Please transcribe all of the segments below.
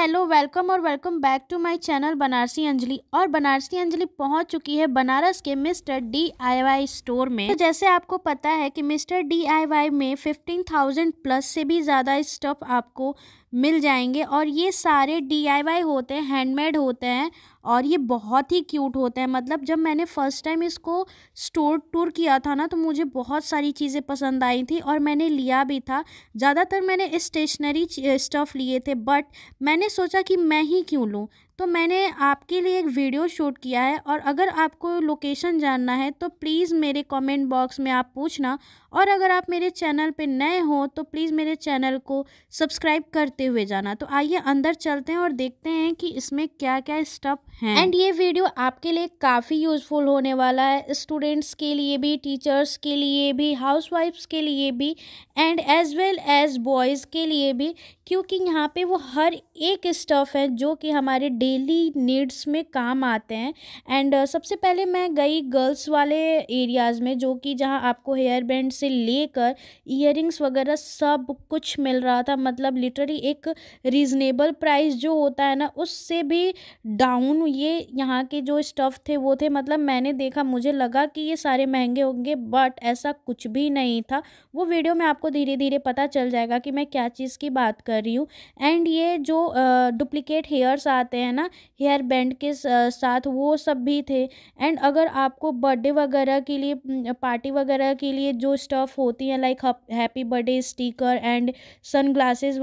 hello welcome और welcome back to my channel Banarasi Anjali और बनारसी अंजलि पहुंच चुकी है बनारस के मिस्टर डीआईवाई स्टोर में तो जैसे आपको पता है कि मिस्टर डीआईवाई में 15,000 प्लस से भी ज़्यादा स्टफ आपको मिल जाएंगे और ये सारे डी होते हैं हैंडमेड होते हैं और ये बहुत ही क्यूट होते हैं मतलब जब मैंने फ़र्स्ट टाइम इसको स्टोर टूर किया था ना तो मुझे बहुत सारी चीज़ें पसंद आई थी और मैंने लिया भी था ज़्यादातर मैंने स्टेशनरी स्टफ़ लिए थे बट मैंने सोचा कि मैं ही क्यों लूँ तो मैंने आपके लिए एक वीडियो शूट किया है और अगर आपको लोकेशन जानना है तो प्लीज़ मेरे कमेंट बॉक्स में आप पूछना और अगर आप मेरे चैनल पे नए हो तो प्लीज़ मेरे चैनल को सब्सक्राइब करते हुए जाना तो आइए अंदर चलते हैं और देखते हैं कि इसमें क्या क्या स्टप हैं एंड ये वीडियो आपके लिए काफ़ी यूज़फुल होने वाला है स्टूडेंट्स के लिए भी टीचर्स के लिए भी हाउस के लिए भी and as well as boys के लिए भी क्योंकि यहाँ पर वो हर एक स्टफ़ है जो कि हमारे डे डेली नीड्स में काम आते हैं एंड uh, सबसे पहले मैं गई गर्ल्स वाले एरियाज़ में जो कि जहाँ आपको हेयर बैंड से लेकर इयर वगैरह सब कुछ मिल रहा था मतलब लिटरली एक रीज़नेबल प्राइस जो होता है ना उससे भी डाउन ये यहाँ के जो स्टफ़ थे वो थे मतलब मैंने देखा मुझे लगा कि ये सारे महंगे होंगे बट ऐसा कुछ भी नहीं था वो वीडियो में आपको धीरे धीरे पता चल जाएगा कि मैं क्या चीज़ की बात कर रही हूँ एंड ये जो डुप्लीकेट uh, हेयर्स आते हैं ना ना हेयर बैंड के साथ वो सब भी थे एंड अगर आपको बर्थडे वगैरह के लिए पार्टी वगैरह के लिए जो स्टफ़ होती हैं like happy birthday sticker and sun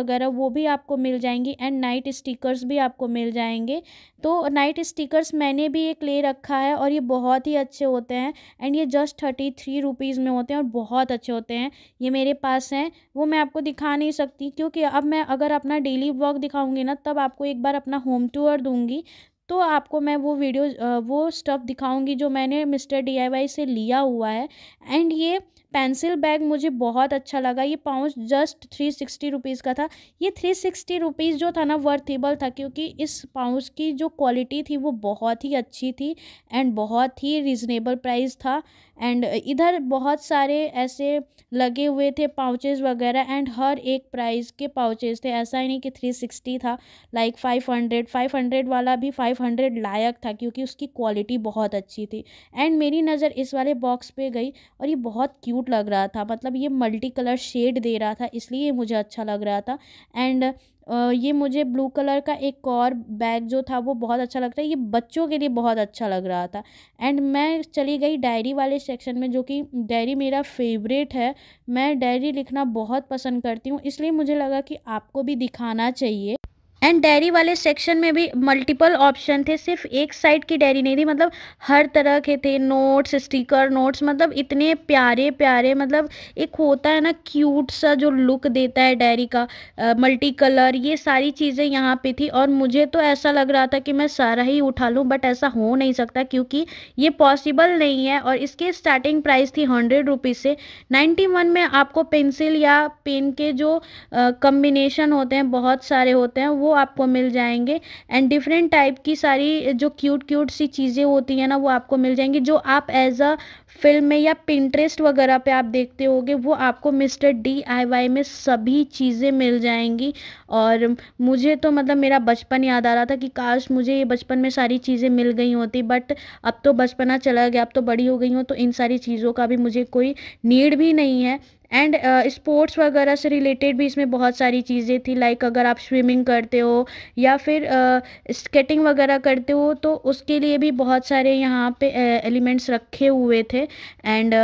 वगैरह वो भी आपको मिल जाएंगी एंड नाइट स्टिकर्स भी आपको मिल जाएंगे तो नाइट स्टिकर्स मैंने भी एक ले रखा है और ये बहुत ही अच्छे होते हैं एंड ये जस्ट थर्टी थ्री रुपीज़ में होते हैं और बहुत अच्छे होते हैं ये मेरे पास हैं वो मैं आपको दिखा नहीं सकती क्योंकि अब मैं अगर अपना डेली ब्लॉग दिखाऊंगी ना तब आपको एक बार अपना होम टूर दूंगी तो आपको मैं वो वीडियो वो स्टफ़ दिखाऊंगी जो मैंने मिस्टर डी से लिया हुआ है एंड ये पेंसिल बैग मुझे बहुत अच्छा लगा ये pouch just three sixty rupees का था ये थ्री सिक्सटी रुपीज़ जो था ना वर्थेबल था क्योंकि इस पाउच की जो क्वालिटी थी वो बहुत ही अच्छी थी एंड बहुत ही रिजनेबल प्राइस था एंड इधर बहुत सारे ऐसे लगे हुए थे पाउचेस वगैरह एंड हर एक प्राइस के पाउचेस थे ऐसा ही नहीं कि थ्री सिक्सटी था like five hundred five hundred वाला भी फाइव हंड्रेड लायक था क्योंकि उसकी क्वालिटी बहुत अच्छी थी एंड मेरी नज़र इस वाले बॉक्स पे गई और ये बहुत क्यूट क्यूट लग रहा था मतलब ये मल्टी कलर शेड दे रहा था इसलिए ये मुझे अच्छा लग रहा था एंड ये मुझे ब्लू कलर का एक और बैग जो था वो बहुत अच्छा लग रहा है ये बच्चों के लिए बहुत अच्छा लग रहा था एंड मैं चली गई डायरी वाले सेक्शन में जो कि डायरी मेरा फेवरेट है मैं डायरी लिखना बहुत पसंद करती हूँ इसलिए मुझे लगा कि आपको भी दिखाना चाहिए एंड डेयरी वाले सेक्शन में भी मल्टीपल ऑप्शन थे सिर्फ एक साइड की डेयरी नहीं थी मतलब हर तरह के थे नोट्स स्टिकर नोट्स मतलब इतने प्यारे प्यारे मतलब एक होता है ना क्यूट सा जो लुक देता है डेयरी का मल्टी कलर ये सारी चीज़ें यहाँ पे थी और मुझे तो ऐसा लग रहा था कि मैं सारा ही उठा लूँ बट ऐसा हो नहीं सकता क्योंकि ये पॉसिबल नहीं है और इसके स्टार्टिंग प्राइस थी हंड्रेड रुपीज़ से नाइन्टी वन में आपको पेंसिल या पेन के जो कम्बिनेशन होते हैं बहुत सारे होते हैं वो आपको मिल जाएंगे एंड डिफरेंट टाइप की सारी जो क्यूट क्यूट सी चीज़ें होती हैं ना वो आपको मिल जाएंगी जो आप एज अ फिल्म में या पिंटरेस्ट वगैरह पे आप देखते होगे वो आपको मिस्टर डी में सभी चीज़ें मिल जाएंगी और मुझे तो मतलब मेरा बचपन याद आ रहा था कि काश मुझे ये बचपन में सारी चीज़ें मिल गई होती बट अब तो बचपना चला गया अब तो बड़ी हो गई हूँ तो इन सारी चीज़ों का भी मुझे कोई नीड भी नहीं है एंड स्पोर्ट्स uh, वगैरह से रिलेटेड भी इसमें बहुत सारी चीज़ें थी लाइक अगर आप स्विमिंग करते हो या फिर स्केटिंग uh, वगैरह करते हो तो उसके लिए भी बहुत सारे यहाँ पे एलिमेंट्स uh, रखे हुए थे एंड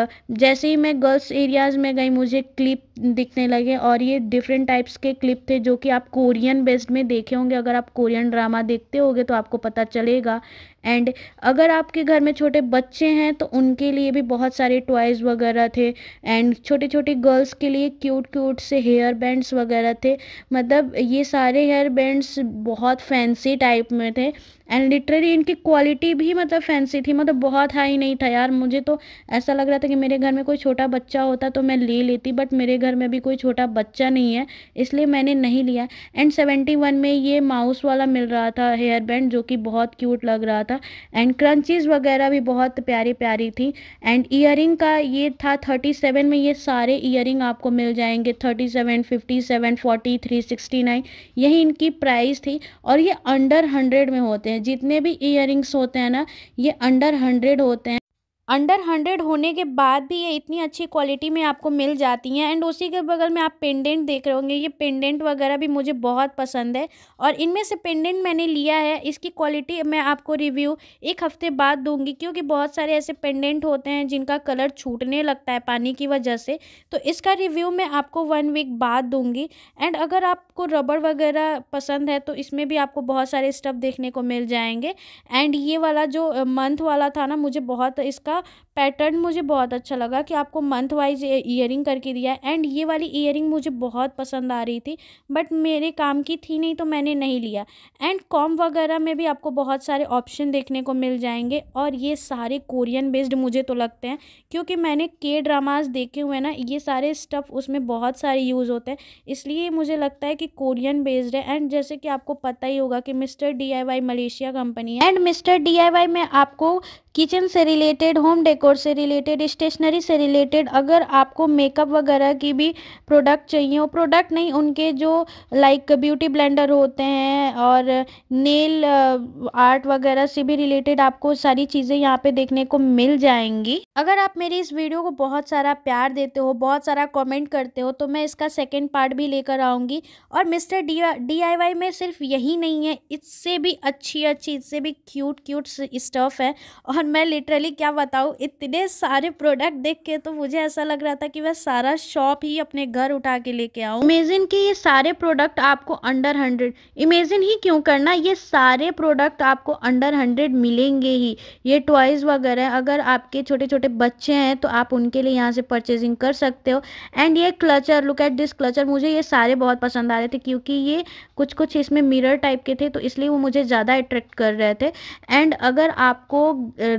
जैसे ही मैं गर्ल्स एरियाज़ में गई मुझे क्लिप दिखने लगे और ये डिफरेंट टाइप्स के क्लिप थे जो कि आप कोरियन बेस्ड में देखे होंगे अगर आप कोरियन ड्रामा देखते होगे तो आपको पता चलेगा एंड अगर आपके घर में छोटे बच्चे हैं तो उनके लिए भी बहुत सारे टॉयज़ वगैरह थे एंड छोटे छोटे गर्ल्स के लिए क्यूट क्यूट से हेयर बैंड्स वगैरह थे मतलब ये सारे हेयर बैंड्स बहुत फैंसी टाइप में थे एंड लिटरेरी इनकी क्वालिटी भी मतलब फैंसी थी मतलब बहुत हाई नहीं था यार मुझे तो ऐसा लग रहा था कि मेरे घर में कोई छोटा बच्चा होता तो मैं ले लेती बट मेरे घर में भी कोई छोटा बच्चा नहीं है इसलिए मैंने नहीं लिया एंड सेवेंटी वन में ये माउस वाला मिल रहा था हेयर बैंड जो कि बहुत क्यूट लग रहा था एंड क्रंचीज़ वगैरह भी बहुत प्यारी प्यारी थी एंड ईयर का ये था थर्टी सेवन में ये सारे रिंग आपको मिल जाएंगे thirty seven fifty seven forty three sixty nine यही इनकी प्राइस थी और ये अंडर हंड्रेड में होते हैं जितने भी ईयर होते हैं ना ये अंडर हंड्रेड होते हैं अंडर हंड्रेड होने के बाद भी ये इतनी अच्छी क्वालिटी में आपको मिल जाती हैं एंड उसी के बगल में आप पेंडेंट देख रहे होंगे ये पेंडेंट वगैरह भी मुझे बहुत पसंद है और इनमें से पेंडेंट मैंने लिया है इसकी क्वालिटी मैं आपको रिव्यू एक हफ़्ते बाद दूंगी क्योंकि बहुत सारे ऐसे पेंडेंट होते हैं जिनका कलर छूटने लगता है पानी की वजह से तो इसका रिव्यू मैं आपको वन वीक बाद दूँगी एंड अगर आपको रबड़ वगैरह पसंद है तो इसमें भी आपको बहुत सारे स्टफ़ देखने को मिल जाएंगे एंड ये वाला जो मंथ वाला था ना मुझे बहुत इसका इसका पैटर्न मुझे बहुत अच्छा लगा कि आपको मंथ वाइज ईयर करके दिया है एंड ये वाली ईयर मुझे बहुत पसंद आ रही थी बट मेरे काम की थी नहीं तो मैंने नहीं लिया एंड कॉम वगैरह में भी आपको बहुत सारे ऑप्शन देखने को मिल जाएंगे और ये सारे कोरियन बेस्ड मुझे तो लगते हैं क्योंकि मैंने के ड्रामाज देखे हुए ना ये सारे स्टफ़ उसमें बहुत सारे यूज़ होते हैं इसलिए मुझे लगता है कि कोरियन बेस्ड है एंड जैसे कि आपको पता ही होगा कि मिस्टर डी मलेशिया कंपनी है एंड मिस्टर डी में आपको किचन से रिलेटेड होम डेकोर से रिलेटेड स्टेशनरी से रिलेटेड अगर आपको मेकअप वगैरह की भी प्रोडक्ट चाहिए वो प्रोडक्ट नहीं उनके जो लाइक ब्यूटी ब्लेंडर होते हैं और नेल आर्ट uh, वगैरह से भी रिलेटेड आपको सारी चीज़ें यहाँ पे देखने को मिल जाएंगी अगर आप मेरी इस वीडियो को बहुत सारा प्यार देते हो बहुत सारा कॉमेंट करते हो तो मैं इसका सेकेंड पार्ट भी लेकर आऊँगी और मिस्टर डी डी में सिर्फ यही नहीं है इससे भी अच्छी अच्छी इससे भी क्यूट क्यूट स्टफ़ है और मैं लिटरली क्या बता बताऊँ इतने सारे प्रोडक्ट देख के तो मुझे ऐसा लग रहा था कि मैं सारा शॉप ही अपने घर उठा के लेके आऊँ इमेजिन के ये सारे प्रोडक्ट आपको अंडर हंड्रेड इमेजिन ही क्यों करना ये सारे प्रोडक्ट आपको अंडर हंड्रेड मिलेंगे ही ये टॉयज़ वगैरह अगर आपके छोटे छोटे बच्चे हैं तो आप उनके लिए यहाँ से परचेजिंग कर सकते हो एंड ये clutcher look at this clutcher मुझे ये सारे बहुत पसंद आ रहे थे क्योंकि ये कुछ कुछ इसमें मिरर टाइप के थे तो इसलिए वो मुझे ज़्यादा अट्रैक्ट कर रहे थे एंड अगर आपको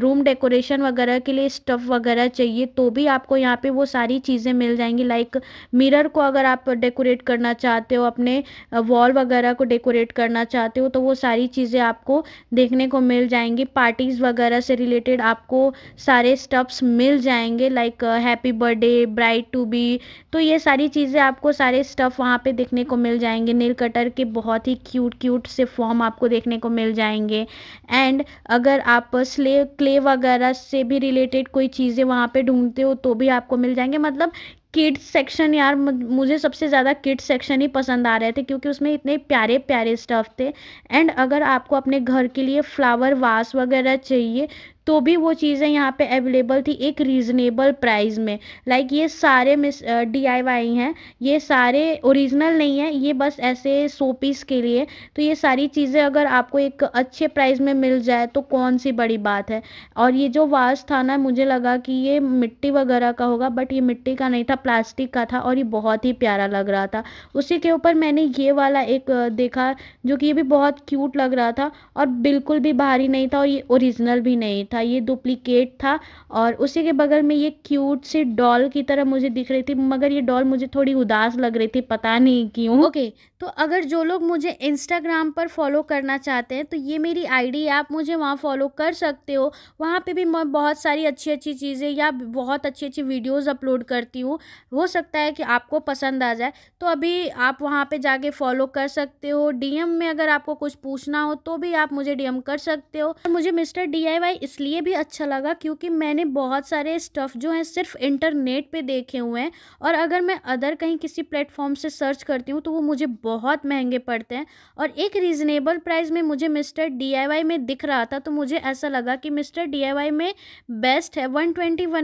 रूम डेकोरेशन वगैरह वगैरह के लिए स्टफ़ वगैरह चाहिए तो भी आपको यहाँ पे वो सारी चीज़ें मिल जाएंगी लाइक मिरर को अगर आप डेकोरेट करना चाहते हो अपने वॉल वगैरह को डेकोरेट करना चाहते हो तो वो सारी चीज़ें आपको देखने को मिल जाएंगी पार्टीज़ वगैरह से रिलेटेड आपको सारे स्टफ्स मिल जाएंगे like happy birthday bride to be तो ये सारी चीज़ें आपको सारे स्टफ़ वहाँ पे देखने को मिल जाएंगे नील कटर के बहुत ही क्यूट क्यूट से फॉर्म आपको देखने को मिल जाएंगे एंड अगर आप स्ले क्ले वगैरह से भी रिलेटेड कोई चीज़ें वहाँ पे ढूंढते हो तो भी आपको मिल जाएंगे मतलब किड्स सेक्शन यार मुझे सबसे ज़्यादा किड्स सेक्शन ही पसंद आ रहे थे क्योंकि उसमें इतने प्यारे प्यारे स्टफ़ थे एंड अगर आपको अपने घर के लिए फ्लावर वास वगैरह चाहिए तो भी वो चीज़ें यहाँ पे अवेलेबल थी एक रीज़नेबल प्राइस में लाइक ये सारे मिस डी आई वाई हैं ये सारे ओरिजिनल नहीं है ये बस ऐसे सो पीस के लिए तो ये सारी चीज़ें अगर आपको एक अच्छे प्राइस में मिल जाए तो कौन सी बड़ी बात है और ये जो वास था ना मुझे लगा कि ये मिट्टी वगैरह का होगा बट ये मिट्टी का नहीं था प्लास्टिक का था और ये बहुत ही प्यारा लग रहा था उसी के ऊपर मैंने ये वाला एक देखा जो कि ये भी बहुत क्यूट लग रहा था और बिल्कुल भी भारी नहीं था और ये ओरिजिनल भी नहीं था था ये डुप्लीकेट था और उसी के बगल में ये क्यूट सी डॉल की तरह मुझे दिख रही थी मगर ये डॉल मुझे थोड़ी उदास लग रही थी पता नहीं क्यों ओके okay, तो अगर जो लोग मुझे इंस्टाग्राम पर फॉलो करना चाहते हैं तो ये मेरी आईडी आप मुझे वहाँ फॉलो कर सकते हो वहाँ पे भी मैं बहुत सारी अच्छी अच्छी चीज़ें या बहुत अच्छी अच्छी वीडियोज अपलोड करती हूँ हो सकता है कि आपको पसंद आ जाए तो अभी आप वहाँ पर जाके फॉलो कर सकते हो डीएम में अगर आपको कुछ पूछना हो तो भी आप मुझे डीएम कर सकते हो मुझे मिस्टर डी इसलिए लिए भी अच्छा लगा क्योंकि मैंने बहुत सारे स्टफ़ जो हैं सिर्फ इंटरनेट पे देखे हुए हैं और अगर मैं अदर कहीं किसी प्लेटफॉर्म से सर्च करती हूँ तो वो मुझे बहुत महंगे पड़ते हैं और एक रीज़नेबल प्राइस में मुझे मिस्टर डी में दिख रहा था तो मुझे ऐसा लगा कि मिस्टर डी में बेस्ट है वन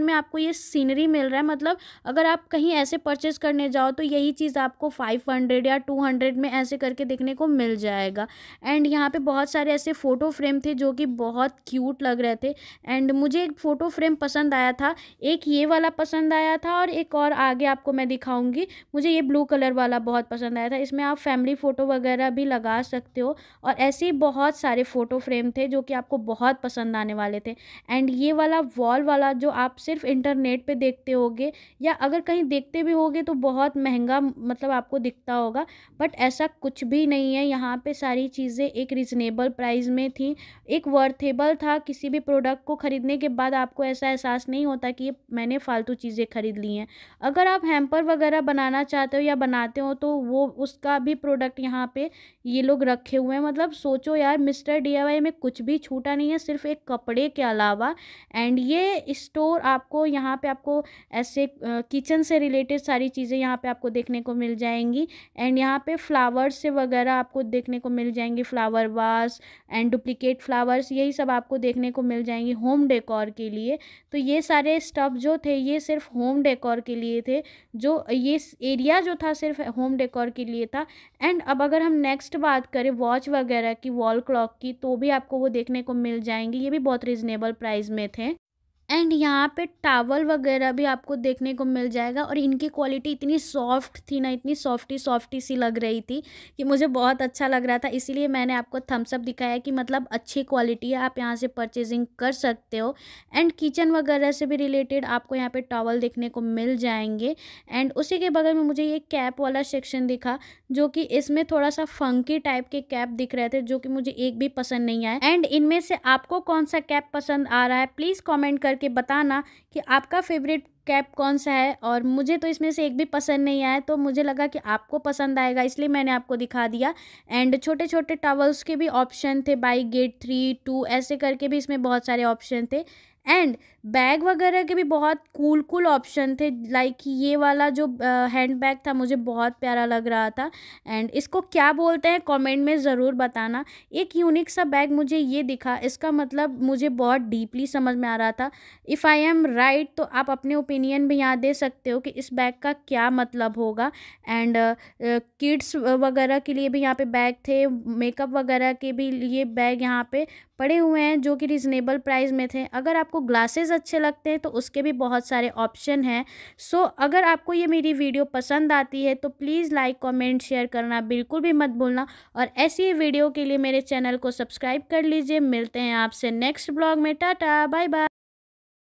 में आपको ये सीनरी मिल रहा है मतलब अगर आप कहीं ऐसे परचेज़ करने जाओ तो यही चीज़ आपको फाइव या टू में ऐसे करके देखने को मिल जाएगा एंड यहाँ पर बहुत सारे ऐसे फ़ोटो फ्रेम थे जो कि बहुत क्यूट लग रहे थे एंड मुझे एक फ़ोटो फ्रेम पसंद आया था एक ये वाला पसंद आया था और एक और आगे आपको मैं दिखाऊंगी मुझे ये ब्लू कलर वाला बहुत पसंद आया था इसमें आप फैमिली फ़ोटो वगैरह भी लगा सकते हो और ऐसे ही बहुत सारे फ़ोटो फ्रेम थे जो कि आपको बहुत पसंद आने वाले थे एंड ये वाला वॉल वाला जो आप सिर्फ इंटरनेट पर देखते होगे या अगर कहीं देखते भी होगे तो बहुत महंगा मतलब आपको दिखता होगा बट ऐसा कुछ भी नहीं है यहाँ पे सारी चीज़ें एक रिजनेबल प्राइस में थी एक वर्थेबल था किसी भी प्रोडक्ट को ख़रीदने के बाद आपको ऐसा एहसास नहीं होता कि ये मैंने फ़ालतू चीज़ें ख़रीद ली हैं अगर आप हैम्पर वगैरह बनाना चाहते हो या बनाते हो तो वो उसका भी प्रोडक्ट यहाँ पे ये लोग रखे हुए हैं मतलब सोचो यार मिस्टर डी में कुछ भी छूटा नहीं है सिर्फ एक कपड़े के अलावा एंड ये स्टोर आपको यहाँ पर आपको ऐसे किचन से रिलेटेड सारी चीज़ें यहाँ पर आपको देखने को मिल जाएंगी एंड यहाँ पर फ्लावर्स से वगैरह आपको देखने को मिल जाएंगे flower vase and duplicate flowers यही सब आपको देखने को मिल जाएंगी होम डेकोर के लिए तो ये सारे स्टफ जो थे ये सिर्फ होम डेकोर के लिए थे जो ये एरिया जो था सिर्फ होम डेकोर के लिए था एंड अब अगर हम नेक्स्ट बात करें वॉच वगैरह की वॉल क्लॉक की तो भी आपको वो देखने को मिल जाएंगी ये भी बहुत रिजनेबल प्राइस में थे एंड यहाँ पे टावल वगैरह भी आपको देखने को मिल जाएगा और इनकी क्वालिटी इतनी सॉफ्ट थी ना इतनी सॉफ्टी सॉफ्टी सी लग रही थी कि मुझे बहुत अच्छा लग रहा था इसीलिए मैंने आपको थम्सअप दिखाया कि मतलब अच्छी क्वालिटी है आप यहाँ से परचेजिंग कर सकते हो एंड किचन वगैरह से भी रिलेटेड आपको यहाँ पर टावल देखने को मिल जाएंगे एंड उसी के बगल में मुझे ये कैप वाला सेक्शन दिखा जो कि इसमें थोड़ा सा फंकी टाइप के कैप दिख रहे थे जो कि मुझे एक भी पसंद नहीं आया एंड इनमें से आपको कौन सा कैप पसंद आ रहा है प्लीज़ कॉमेंट कर करके बताना कि आपका फेवरेट कैप कौन सा है और मुझे तो इसमें से एक भी पसंद नहीं आया तो मुझे लगा कि आपको पसंद आएगा इसलिए मैंने आपको दिखा दिया एंड छोटे छोटे टावल्स के भी ऑप्शन थे बाई गेट थ्री टू ऐसे करके भी इसमें बहुत सारे ऑप्शन थे एंड बैग वगैरह के भी बहुत कूल कूल ऑप्शन थे लाइक ये वाला जो हैंड बैग था मुझे बहुत प्यारा लग रहा था एंड इसको क्या बोलते हैं कमेंट में ज़रूर बताना एक यूनिक सा बैग मुझे ये दिखा इसका मतलब मुझे बहुत डीपली समझ में आ रहा था इफ़ आई एम राइट तो आप अपने ओपिनियन भी यहाँ दे सकते हो कि इस बैग का क्या मतलब होगा एंड किड्स वगैरह के लिए भी यहाँ पे बैग थे मेकअप वगैरह के भी लिए बैग यहाँ पर पड़े हुए हैं जो कि रिजनेबल प्राइस में थे अगर आपको ग्लासेस अच्छे लगते हैं तो उसके भी बहुत सारे ऑप्शन हैं सो अगर आपको ये मेरी वीडियो पसंद आती है तो प्लीज़ लाइक कमेंट शेयर करना बिल्कुल भी मत भूलना और ऐसी वीडियो के लिए मेरे चैनल को सब्सक्राइब कर लीजिए मिलते हैं आपसे नेक्स्ट ब्लॉग में टाटा बाय बाय